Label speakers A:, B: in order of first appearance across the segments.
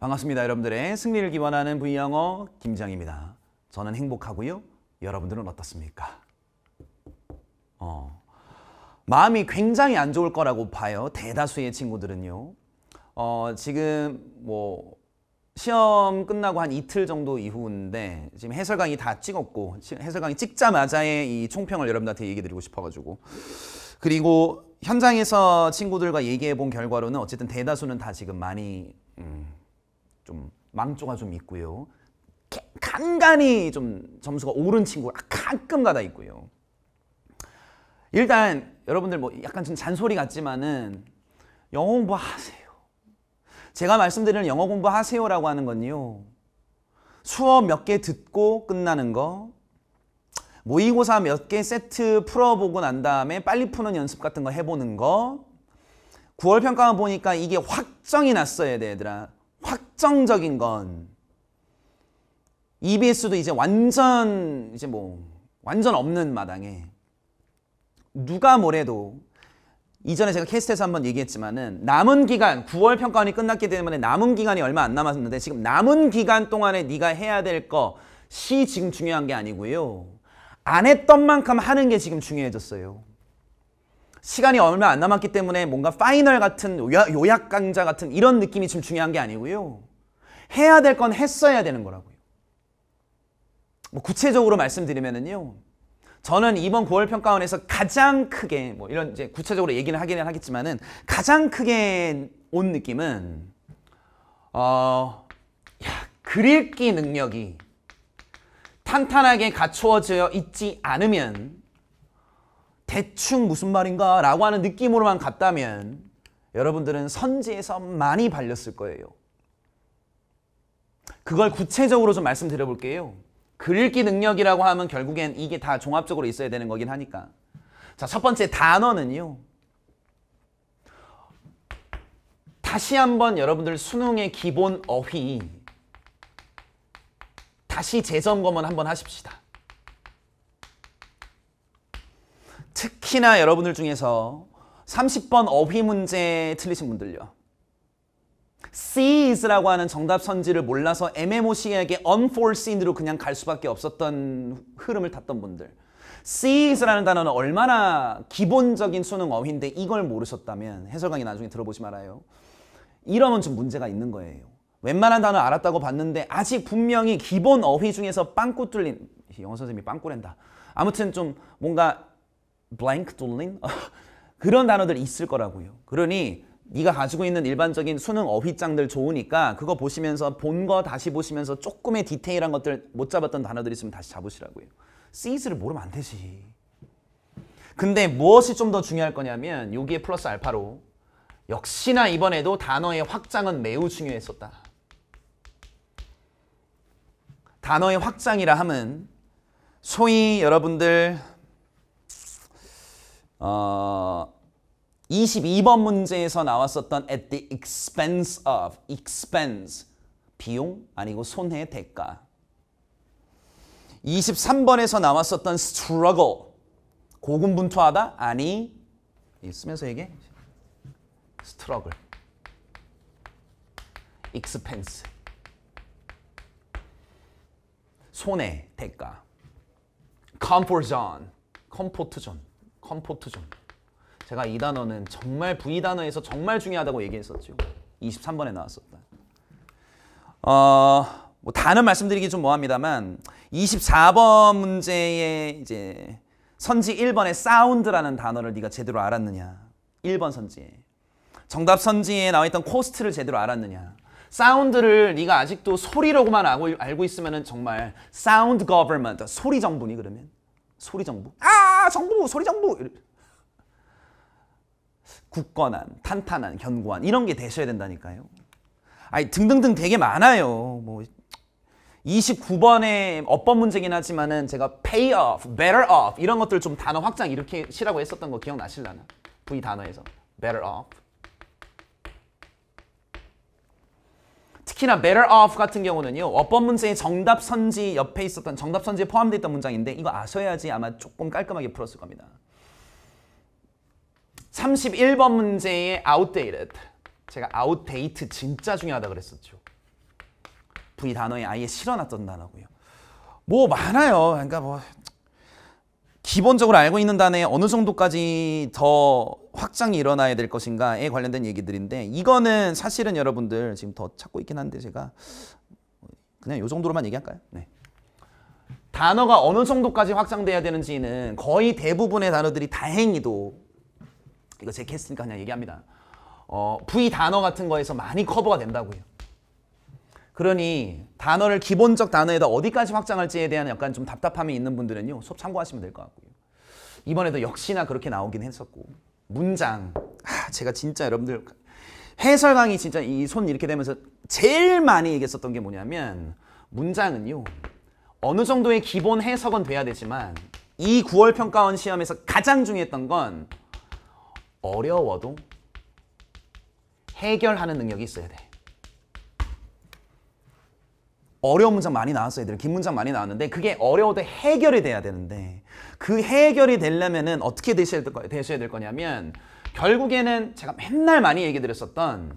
A: 반갑습니다. 여러분들의 승리를 기원하는 V영어 김장입니다. 저는 행복하고요. 여러분들은 어떻습니까? 어, 마음이 굉장히 안 좋을 거라고 봐요. 대다수의 친구들은요. 어, 지금 뭐 시험 끝나고 한 이틀 정도 이후인데 지금 해설 강의 다 찍었고 해설 강의 찍자마자의 이 총평을 여러분들한테 얘기 드리고 싶어가지고 그리고 현장에서 친구들과 얘기해 본 결과로는 어쨌든 대다수는 다 지금 많이 음, 좀 망조가 좀 있고요. 간간히 좀 점수가 오른 친구가 가끔가다 있고요. 일단 여러분들 뭐 약간 좀 잔소리 같지만은 영어 공부하세요. 제가 말씀드리는 영어 공부하세요라고 하는 건요. 수업 몇 개 듣고 끝나는 거 모의고사 몇 개 세트 풀어보고 난 다음에 빨리 푸는 연습 같은 거 해보는 거 9월 평가만 보니까 이게 확정이 났어요 얘들아 확정적인 건 EBS도 이제 완전 이제 뭐 완전 없는 마당에 누가 뭐래도 이전에 제가 캐스트에서 한 번 얘기했지만은 남은 기간 9월 평가원이 끝났기 때문에 남은 기간이 얼마 안 남았는데 지금 남은 기간 동안에 네가 해야 될 거 시 지금 중요한 게 아니고요 안 했던 만큼 하는 게 지금 중요해졌어요 시간이 얼마 안 남았기 때문에 뭔가 파이널 같은 요약 강좌 같은 이런 느낌이 지금 중요한 게 아니고요 해야 될 건 했어야 되는 거라고요. 뭐 구체적으로 말씀드리면은요. 저는 이번 9월 평가원에서 가장 크게 뭐 이런 이제 구체적으로 얘기는 하기는 하겠지만은 가장 크게 온 느낌은 어 야, 글읽기 능력이 탄탄하게 갖추어져 있지 않으면 대충 무슨 말인가 라고 하는 느낌으로만 갔다면 여러분들은 선지에서 많이 발렸을 거예요. 그걸 구체적으로 좀 말씀드려 볼게요. 글읽기 능력이라고 하면 결국엔 이게 다 종합적으로 있어야 되는 거긴 하니까. 자, 첫 번째 단어는요. 다시 한번 여러분들 수능의 기본 어휘 다시 재점검은 한번 하십시다. 특히나 여러분들 중에서 30번 어휘 문제 틀리신 분들요. sees라고 하는 정답 선지를 몰라서 애매모시에게 unforeseen으로 그냥 갈 수밖에 없었던 흐름을 탔던 분들 sees라는 단어는 얼마나 기본적인 수능 어휘인데 이걸 모르셨다면 해설 강의 나중에 들어보지 말아요. 이러면 좀 문제가 있는 거예요. 웬만한 단어 알았다고 봤는데 아직 분명히 기본 어휘 중에서 빵꾸 뚫린 영어 선생님이 빵꾸랜다. 아무튼 좀 뭔가 blank 뚫린 그런 단어들 있을 거라고요. 그러니 네가 가지고 있는 일반적인 수능 어휘장들 좋으니까 그거 보시면서 본 거 다시 보시면서 조금의 디테일한 것들 못 잡았던 단어들 있으면 다시 잡으시라고요. 시즈를 모르면 안 되지. 근데 무엇이 좀 더 중요할 거냐면 여기에 플러스 알파로 역시나 이번에도 단어의 확장은 매우 중요했었다. 단어의 확장이라 함은 소위 여러분들 어, 22번 문제에서 나왔었던 at the expense of, expense, 비용 아니고 손해 대가. 23번에서 나왔었던 struggle, 고군분투하다? 아니, 쓰면서 얘기해. struggle, expense, 손해, 대가, comfort zone, 컴포트 존, 컴포트 존. 제가 이 단어는 정말 V 단어에서 정말 중요하다고 얘기했었죠. 23번에 나왔었다. 어, 뭐 다는 말씀드리기 좀 뭐합니다만 24번 문제에 이제 선지 1번의 사운드라는 단어를 네가 제대로 알았느냐. 1번 선지에. 정답 선지에 나와있던 코스트를 제대로 알았느냐. 사운드를 네가 아직도 소리라고만 알고, 알고 있으면 정말 사운드 거버먼트, 소리 정부니 그러면? 소리 정부? 아! 정부! 소리 정부! 굳건한, 탄탄한, 견고한 이런 게 되셔야 된다니까요. 아니 등등등 되게 많아요. 뭐 29번의 어법 문제긴 하지만은 제가 pay off, better off 이런 것들 좀 단어 확장 이렇게 시라고 했었던 거 기억나실라나? V 단어에서 better off. 특히나 better off 같은 경우는요. 어법 문제의 정답 선지 옆에 있었던 정답 선지에 포함되어 있던 문장인데 이거 아셔야지 아마 조금 깔끔하게 풀었을 겁니다. 31번 문제의 outdated. 제가 outdate 진짜 중요하다 그랬었죠. V 단어에 아예 실어놨던 단어고요. 뭐 많아요. 그러니까 뭐 기본적으로 알고 있는 단어에 어느 정도까지 더 확장이 일어나야 될 것인가에 관련된 얘기들인데 이거는 사실은 여러분들 지금 더 찾고 있긴 한데 제가 그냥 이 정도로만 얘기할까요? 네. 단어가 어느 정도까지 확장돼야 되는지는 거의 대부분의 단어들이 다행히도 이거 제가 했으니까 그냥 얘기합니다. 어, V 단어 같은 거에서 많이 커버가 된다고요. 그러니 단어를 기본적 단어에다 어디까지 확장할지에 대한 약간 좀 답답함이 있는 분들은요. 수업 참고하시면 될 것 같고요. 이번에도 역시나 그렇게 나오긴 했었고 문장 아, 제가 진짜 여러분들 해설 강의 진짜 이 손 이렇게 되면서 제일 많이 얘기했었던 게 뭐냐면 문장은요. 어느 정도의 기본 해석은 돼야 되지만 이 9월 평가원 시험에서 가장 중요했던 건 어려워도 해결하는 능력이 있어야 돼. 어려운 문장 많이 나왔어요. 애들 긴 문장 많이 나왔는데 그게 어려워도 해결이 돼야 되는데 그 해결이 되려면은 어떻게 되셔야 될 거냐면 결국에는 제가 맨날 많이 얘기 드렸었던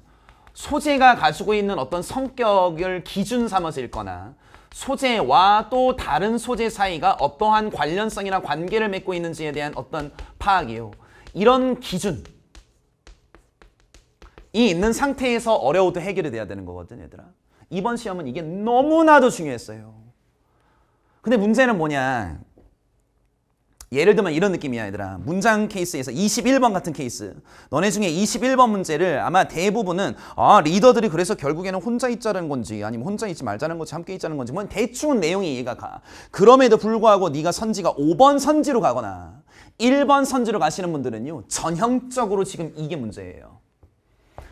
A: 소재가 가지고 있는 어떤 성격을 기준 삼아서 읽거나 소재와 또 다른 소재 사이가 어떠한 관련성이나 관계를 맺고 있는지에 대한 어떤 파악이요. 이런 기준이 있는 상태에서 어려워도 해결이 돼야 되는 거거든 얘들아. 이번 시험은 이게 너무나도 중요했어요. 근데 문제는 뭐냐. 예를 들면 이런 느낌이야 얘들아. 문장 케이스에서 21번 같은 케이스. 너네 중에 21번 문제를 아마 대부분은 아 리더들이 그래서 결국에는 혼자 있자는 건지 아니면 혼자 있지 말자는 건지 함께 있자는 건지 뭐대충 내용이 이해가 가. 그럼에도 불구하고 네가 선지가 5번 선지로 가거나 1번 선지로 가시는 분들은요. 전형적으로 지금 이게 문제예요.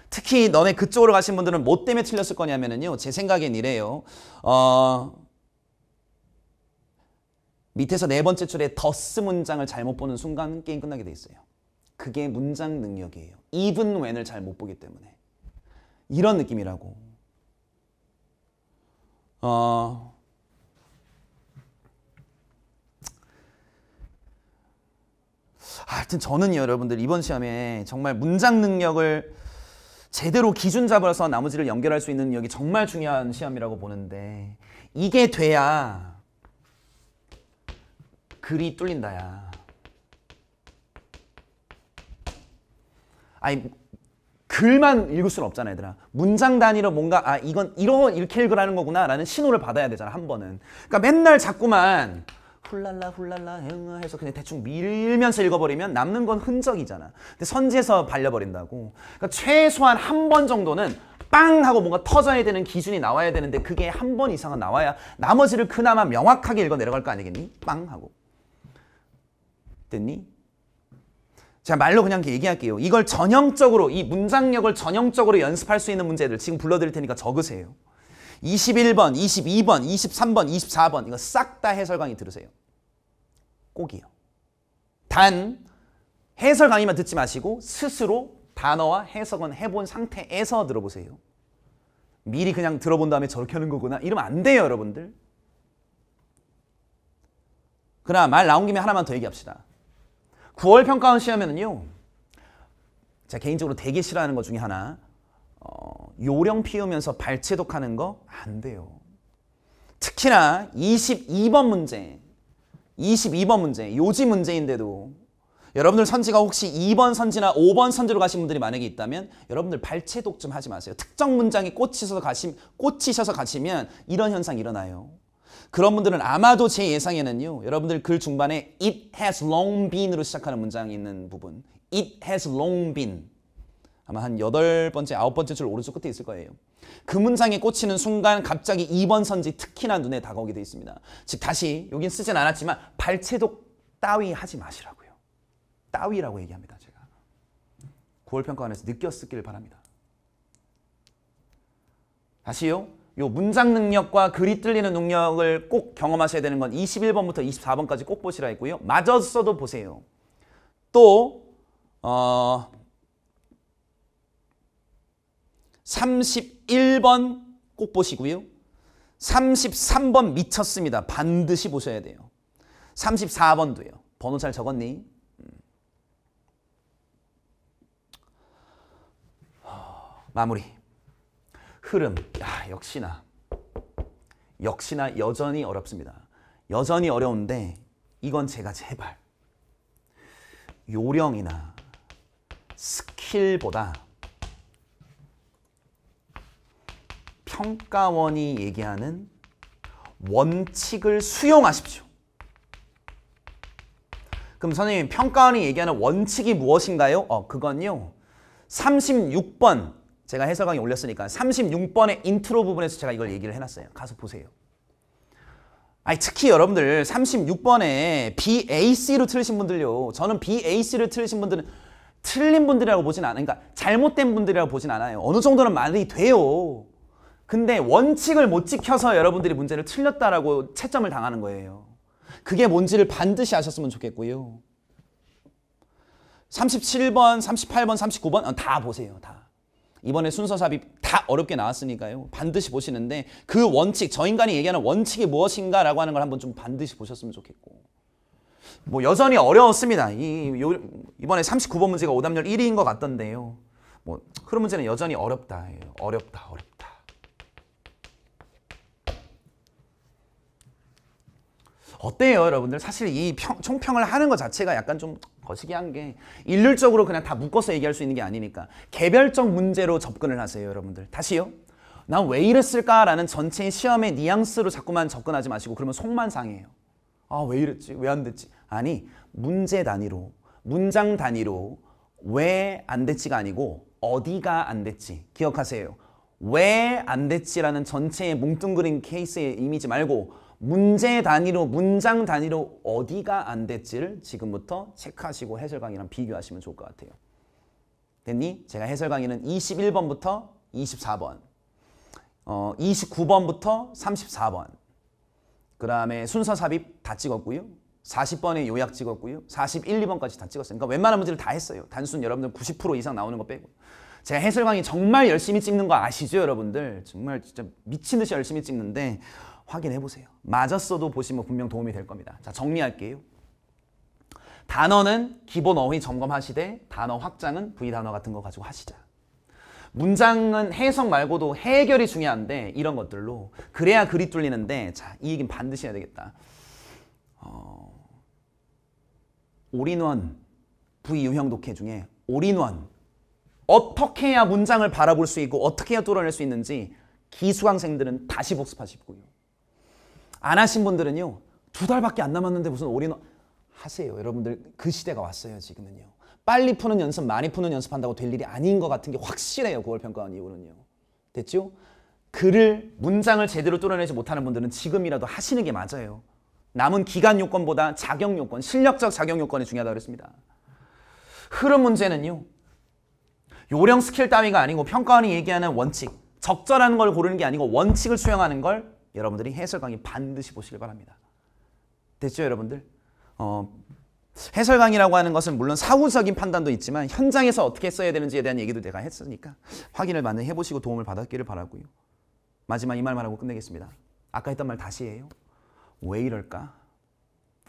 A: 특히 너네 그쪽으로 가신 분들은 뭐 때문에 틀렸을 거냐면요제 생각엔 이래요. 어... 밑에서 네 번째 줄에 더스 문장을 잘못 보는 순간 게임 끝나게 돼 있어요. 그게 문장 능력이에요. even when을 잘 못 보기 때문에. 이런 느낌이라고. 어... 아, 하여튼 저는 요 여러분들 이번 시험에 정말 문장 능력을 제대로 기준 잡아서 나머지를 연결할 수 있는 능력이 정말 중요한 시험이라고 보는데 이게 돼야 글이 뚫린다야. 아니 글만 읽을 수는 없잖아 얘들아 문장 단위로 뭔가 아 이건 이런 이렇게 읽으라는 거구나 라는 신호를 받아야 되잖아 한 번은 그러니까 맨날 자꾸만 훌랄라 훌랄라 해서 그냥 대충 밀면서 읽어버리면 남는 건 흔적이잖아. 근데 선지에서 발려버린다고. 그러니까 최소한 한 번 정도는 빵 하고 뭔가 터져야 되는 기준이 나와야 되는데 그게 한 번 이상은 나와야 나머지를 그나마 명확하게 읽어 내려갈 거 아니겠니? 빵 하고. 됐니? 제가 말로 그냥 얘기할게요. 이걸 전형적으로 이 문장력을 전형적으로 연습할 수 있는 문제들 지금 불러드릴 테니까 적으세요. 21번, 22번, 23번, 24번 이거 싹 다 해설 강의 들으세요. 꼭이요. 단 해설 강의만 듣지 마시고 스스로 단어와 해석은 해본 상태에서 들어보세요. 미리 그냥 들어본 다음에 저렇게 하는 거구나 이러면 안 돼요 여러분들. 그러나 말 나온 김에 하나만 더 얘기합시다. 9월 평가원 시험에는요. 제가 개인적으로 되게 싫어하는 것 중에 하나 어, 요령 피우면서 발체독하는 거 안 돼요. 특히나 22번 문제, 22번 문제, 요지 문제인데도 여러분들 선지가 혹시 2번 선지나 5번 선지로 가신 분들이 만약에 있다면 여러분들 발체독 좀 하지 마세요. 특정 문장에 꽂히셔서 가시, 꽂히셔서 가시면 이런 현상 이 일어나요. 그런 분들은 아마도 제 예상에는요. 여러분들 글 중반에 it has long been으로 시작하는 문장이 있는 부분. it has long been. 아마 한 여덟 번째 아홉 번째 줄 오른쪽 끝에 있을 거예요. 그 문장에 꽂히는 순간 갑자기 2번 선지 특히나 눈에 다가오게 돼 있습니다. 즉 다시 여긴 쓰진 않았지만 발췌독 따위 하지 마시라고요. 따위라고 얘기합니다. 제가 9월 평가원에서 느꼈었기 바랍니다. 다시요. 요 문장 능력과 글이 뚫리는 능력을 꼭 경험하셔야 되는 건 21번부터 24번까지 꼭 보시라 했고요. 마저 써도 보세요. 또 어, 31번 꼭 보시고요. 33번 미쳤습니다. 반드시 보셔야 돼요. 34번도요. 번호 잘 적었니? 음. 마무리. 흐름. 야, 역시나. 역시나 여전히 어렵습니다. 여전히 어려운데 이건 제가 제발 요령이나 스킬보다 평가원이 얘기하는 원칙을 수용하십시오. 그럼 선생님 평가원이 얘기하는 원칙이 무엇인가요? 어, 그건요. 36번 제가 해설강에 올렸으니까 36번의 인트로 부분에서 제가 이걸 얘기를 해놨어요. 가서 보세요. 아니, 특히 여러분들 36번에 BAC로 틀으신 분들요. 저는 BAC를 틀으신 분들은 틀린 분들이라고 보진 않아요. 그러니까 잘못된 분들이라고 보진 않아요. 어느 정도는 말이 돼요. 근데 원칙을 못 지켜서 여러분들이 문제를 틀렸다라고 채점을 당하는 거예요. 그게 뭔지를 반드시 아셨으면 좋겠고요. 37번, 38번, 39번 다 보세요. 다. 이번에 순서 삽입 다 어렵게 나왔으니까요. 반드시 보시는데 그 원칙, 저 인간이 얘기하는 원칙이 무엇인가라고 하는 걸 한번 좀 반드시 보셨으면 좋겠고. 뭐 여전히 어려웠습니다. 이, 요, 이번에 39번 문제가 오답률 1위인 것 같던데요. 뭐 그런 문제는 여전히 어렵다. 예, 어렵다. 어렵다. 어때요 여러분들 사실 이 평, 총평을 하는 것 자체가 약간 좀 거시기한 게 일률적으로 그냥 다 묶어서 얘기할 수 있는 게 아니니까 개별적 문제로 접근을 하세요 여러분들 다시요 난 왜 이랬을까라는 전체의 시험의 뉘앙스로 자꾸만 접근하지 마시고 그러면 속만 상해요 아 왜 이랬지 왜 안 됐지 아니 문제 단위로 문장 단위로 왜 안 됐지가 아니고 어디가 안 됐지 기억하세요 왜 안 됐지라는 전체의 뭉뚱그린 케이스의 이미지 말고 문제 단위로 문장 단위로 어디가 안 됐지를 지금부터 체크하시고 해설 강의랑 비교하시면 좋을 것 같아요. 됐니? 제가 해설 강의는 21번부터 24번 어, 29번부터 34번 그 다음에 순서 삽입 다 찍었고요. 40번에 요약 찍었고요. 41, 2번까지 다 찍었어요. 그러니까 웬만한 문제를 다 했어요. 단순 여러분들 90% 이상 나오는 거 빼고. 제가 해설 강의 정말 열심히 찍는 거 아시죠 여러분들? 정말 진짜 미친 듯이 열심히 찍는데 확인해 보세요. 맞았어도 보시면 분명 도움이 될 겁니다. 자, 정리할게요. 단어는 기본 어휘 점검하시되 단어 확장은 부단어 같은 거 가지고 하시자. 문장은 해석 말고도 해결이 중요한데 이런 것들로 그래야 글이 뚫리는데 자, 이 얘기는 반드시 해야 되겠다. 어... 올인원 부 유형 독해 중에 올인원 어떻게 해야 문장을 바라볼 수 있고 어떻게 해야 뚫어낼 수 있는지 기수강생들은 다시 복습하시고요. 안 하신 분들은요. 두 달밖에 안 남았는데 무슨 올인 하세요. 여러분들 그 시대가 왔어요. 지금은요. 빨리 푸는 연습, 많이 푸는 연습한다고 될 일이 아닌 것 같은 게 확실해요. 9월 평가원 이후는요. 됐죠? 글을, 문장을 제대로 뚫어내지 못하는 분들은 지금이라도 하시는 게 맞아요. 남은 기간 요건보다 자격 요건, 실력적 자격 요건이 중요하다고 그랬습니다. 흐름 문제는요. 요령 스킬 따위가 아니고 평가원이 얘기하는 원칙, 적절한 걸 고르는 게 아니고 원칙을 수용하는걸 여러분들이 해설 강의 반드시 보시길 바랍니다. 됐죠 여러분들? 어, 해설 강의라고 하는 것은 물론 사후적인 판단도 있지만 현장에서 어떻게 써야 되는지에 대한 얘기도 내가 했으니까 확인을 많이 해보시고 도움을 받았기를 바라고요. 마지막 이 말만 하고 끝내겠습니다. 아까 했던 말 다시 해요. 왜 이럴까?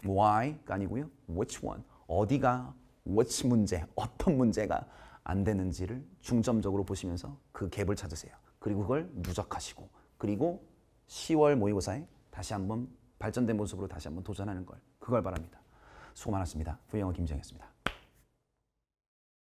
A: Why가 아니고요. Which one? 어디가 which 문제, 어떤 문제가 안 되는지를 중점적으로 보시면서 그 갭을 찾으세요. 그리고 그걸 누적하시고 그리고 10월 모의고사에 다시 한번 발전된 모습으로 다시 한번 도전하는 걸 그걸 바랍니다. 수고 많았습니다. 부영어 김정이었습니다.